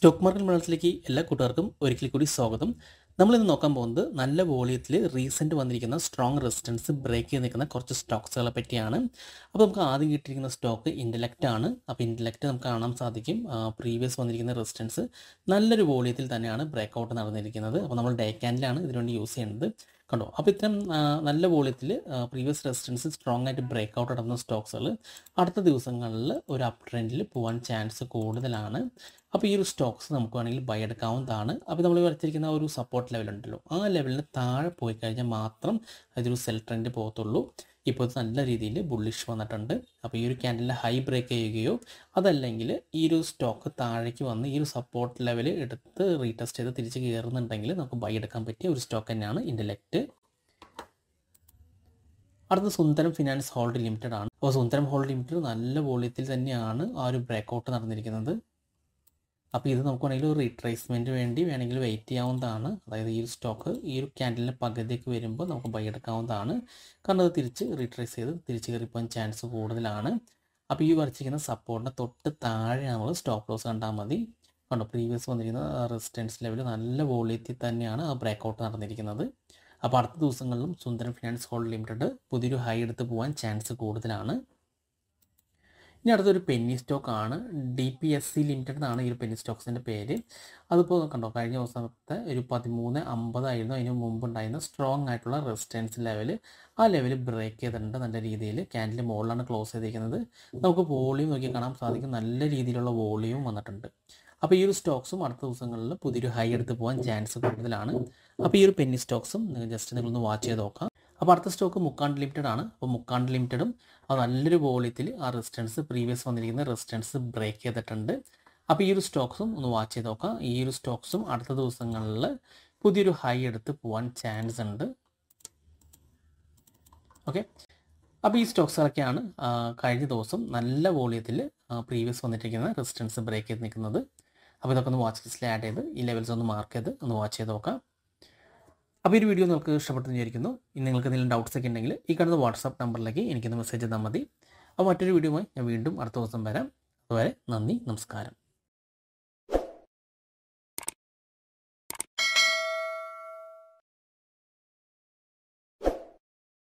stock market മലയാളത്തിലേക്ക് എല്ലാ കൂട്ടുകാർക്കും ഒരിക്കൽ കൂടി സ്വാഗതം നമ്മളിന്ന് നോക്കാൻ പോകുന്നത് നല്ല വോളിയത്തിൽ റീസെൻറ്റ് വന്നിരിക്കുന്ന സ്ട്രോങ് റെസിസ്റ്റൻസ് ബ്രേക്ക് ചെയ്ത് നിൽക്കുന്ന കുറച്ച് സ്റ്റോക്സുകളെ പറ്റിയാണ് അപ്പോൾ നമുക്ക് ആദ്യം കിട്ടിയിരിക്കുന്ന സ്റ്റോക്ക് ഇൻ്റലക്റ്റ് ആണ് അപ്പോൾ ഇൻ്റലക്റ്റ് നമുക്ക് കാണാൻ സാധിക്കും പ്രീവിയസ് വന്നിരിക്കുന്ന റെസിസ്റ്റൻസ് നല്ലൊരു വോളിയത്തിൽ തന്നെയാണ് ബ്രേക്ക് ഔട്ട് നടന്നിരിക്കുന്നത് അപ്പോൾ നമ്മൾ ഡേ ക്യാൻഡിലാണ് ഇതിനുവേണ്ടി യൂസ് ചെയ്യുന്നത് കണ്ടോ അപ്പോൾ ഇത്തരം നല്ല വോളിയത്തിൽ പ്രീവിയസ് റെസിസ്റ്റൻസ് സ്ട്രോങ് ആയിട്ട് ബ്രേക്ക് ഔട്ട് നടന്ന സ്റ്റോക്സുകൾ അടുത്ത ദിവസങ്ങളിൽ ഒരു അപ് ട്രെൻഡിൽ പോകാൻ ചാൻസ് കൂടുതലാണ് അപ്പോൾ ഈ ഒരു സ്റ്റോക്സ് നമുക്ക് വേണമെങ്കിൽ ബൈ എടുക്കാവുന്നതാണ് അപ്പോൾ നമ്മൾ വരച്ചിരിക്കുന്ന ഒരു സപ്പോർട്ട് സപ്പോർട്ട് ലെവൽ ഉണ്ടല്ലോ ആ ലെവലിന് താഴെ പോയി കഴിഞ്ഞാൽ മാത്രം അതൊരു സെൽ ട്രെൻഡ് പോകത്തുള്ളൂ ഇപ്പോൾ ഇത് നല്ല രീതിയിൽ ബുള്ളിഷ് വന്നിട്ടുണ്ട് അപ്പോൾ ഈ ഒരു ക്യാൻഡലിൽ ഹൈ ബ്രേക്ക് ചെയ്യുകയോ അതല്ലെങ്കിൽ ഈ ഒരു സ്റ്റോക്ക് താഴേക്ക് വന്ന് ഈ ഒരു സപ്പോർട്ട് ലെവൽ എടുത്ത് റീടെസ്റ്റ് ചെയ്ത് തിരിച്ച് കയറുന്നുണ്ടെങ്കിൽ നമുക്ക് ബൈ എടുക്കാൻ പറ്റിയ ഒരു സ്റ്റോക്ക് തന്നെയാണ് ഇൻ്റലക്റ്റ് അടുത്ത സുന്ദരം ഫിനാൻസ് ഹോൾഡ് ലിമിറ്റഡ് ആണ് അപ്പോൾ സുന്ദരം ഹോൾഡ് ലിമിറ്റഡ് നല്ല വോളിയത്തിൽ തന്നെയാണ് ആ ഒരു ബ്രേക്ക് ഔട്ട് നടന്നിരിക്കുന്നത് അപ്പോൾ ഇത് നമുക്ക് വേണമെങ്കിൽ ഒരു റീട്രേസ്മെൻറ്റ് വേണ്ടി വേണമെങ്കിൽ വെയിറ്റ് ചെയ്യാവുന്നതാണ് അതായത് ഈ ഒരു സ്റ്റോക്ക് ഈ ഒരു ക്യാൻഡലിൻ്റെ പകുതിയൊക്കെ വരുമ്പോൾ നമുക്ക് ബൈ എടുക്കാവുന്നതാണ് കാരണം അത് തിരിച്ച് റീട്രേസ് ചെയ്ത് തിരിച്ച് കയറിപ്പോകാൻ ചാൻസ് കൂടുതലാണ് അപ്പോൾ ഈ വരച്ചിരിക്കുന്ന സപ്പോർട്ടിൻ്റെ തൊട്ട് താഴെ നമ്മൾ സ്റ്റോപ്പ് ലോസ് കണ്ടാൽ മതി കണ്ടോ പ്രീവിയസ് വന്നിരിക്കുന്ന റെസിസ്റ്റൻസ് ലെവൽ നല്ല വോളിയത്തിൽ തന്നെയാണ് ആ ബ്രേക്കൗട്ട് നടന്നിരിക്കുന്നത് അപ്പോൾ അടുത്ത ദിവസങ്ങളിലും സുന്ദരം ഫിനാൻസ് ഹോൾഡ് ലിമിറ്റഡ് പുതിയൊരു ഹൈ എടുത്ത് പോകാൻ ചാൻസ് കൂടുതലാണ് ഇനി അടുത്തൊരു പെന്നി സ്റ്റോക്ക് ആണ് D P S C Limited എന്നാണ് ഈ ഒരു പെന്നി സ്റ്റോക്സിൻ്റെ പേര് അതിപ്പോൾ കണ്ടോ കഴിഞ്ഞ ദിവസത്തെ ഒരു പതിമൂന്ന് അമ്പതായിരുന്നു അതിന് മുമ്പ് ഉണ്ടായിരുന്ന സ്ട്രോങ് ആയിട്ടുള്ള റെസിസ്റ്റൻസ് ലെവൽ ആ ലെവൽ ബ്രേക്ക് ചെയ്തിട്ടുണ്ട് നല്ല രീതിയിൽ ക്യാൻഡിൽ മുകളിലാണ് ക്ലോസ് ചെയ്തിരിക്കുന്നത് നമുക്ക് വോളിയം നോക്കി കാണാൻ സാധിക്കും നല്ല രീതിയിലുള്ള വോളിയം വന്നിട്ടുണ്ട് അപ്പോൾ ഈ ഒരു സ്റ്റോക്സും അടുത്ത ദിവസങ്ങളിൽ പുതിയൊരു ഹൈ എടുത്ത് പോകാൻ ചാൻസ് കൂടുതലാണ് അപ്പോൾ ഈ ഒരു പെന്നി സ്റ്റോക്സും ജസ്റ്റ് നിങ്ങളൊന്ന് വാച്ച് ചെയ്ത് നോക്കാം അപ്പോൾ അടുത്ത സ്റ്റോക്ക് മുക്കാണ്ട് ലിമിറ്റഡ് ആണ് അപ്പോൾ മുക്കാണ്ട് ലിമിറ്റഡും അത് നല്ലൊരു വോളിയത്തിൽ ആ റെസിസ്റ്റൻസ് പ്രീവിയസ് വന്നിരിക്കുന്ന റെസിസ്റ്റൻസ് ബ്രേക്ക് ചെയ്തിട്ടുണ്ട് അപ്പോൾ ഈ ഒരു സ്റ്റോക്സും ഒന്ന് വാച്ച് ചെയ്ത് നോക്കാം ഈ ഒരു സ്റ്റോക്സും അടുത്ത ദിവസങ്ങളിൽ പുതിയൊരു ഹൈ എടുത്ത് പോകാൻ ചാൻസ് ഉണ്ട് ഓക്കെ അപ്പോൾ ഈ സ്റ്റോക്സുകളൊക്കെയാണ് കഴിഞ്ഞ ദിവസം നല്ല വോളിയത്തിൽ പ്രീവിയസ് വന്നിട്ടിരിക്കുന്ന റെസിസ്റ്റൻസ് ബ്രേക്ക് ചെയ്ത് നിൽക്കുന്നത് അപ്പോൾ ഇതൊക്കെ ഒന്ന് വാച്ച് ലിസ്റ്റിൽ ആഡ് ചെയ്ത് ഈ ലെവൽസ് ഒന്ന് മാർക്ക് ചെയ്ത് ഒന്ന് വാച്ച് ചെയ്ത് നോക്കാം അപ്പോൾ ഈ വീഡിയോ നിങ്ങൾക്ക് ഇഷ്ടപ്പെട്ടെന്ന് വിചാരിക്കുന്നു ഇനി നിങ്ങൾക്ക് എന്തെങ്കിലും ഡൗട്ട്സ് ഒക്കെ ഉണ്ടെങ്കിൽ ഈ കാണുന്ന വാട്സാപ്പ് നമ്പറിലേക്ക് എനിക്കൊന്ന് മെസ്സേജ് തന്നാൽ മതി അപ്പോൾ മറ്റൊരു വീഡിയോയുമായി ഞാൻ വീണ്ടും അടുത്ത ദിവസം വരാം അതുവരെ നന്ദി നമസ്കാരം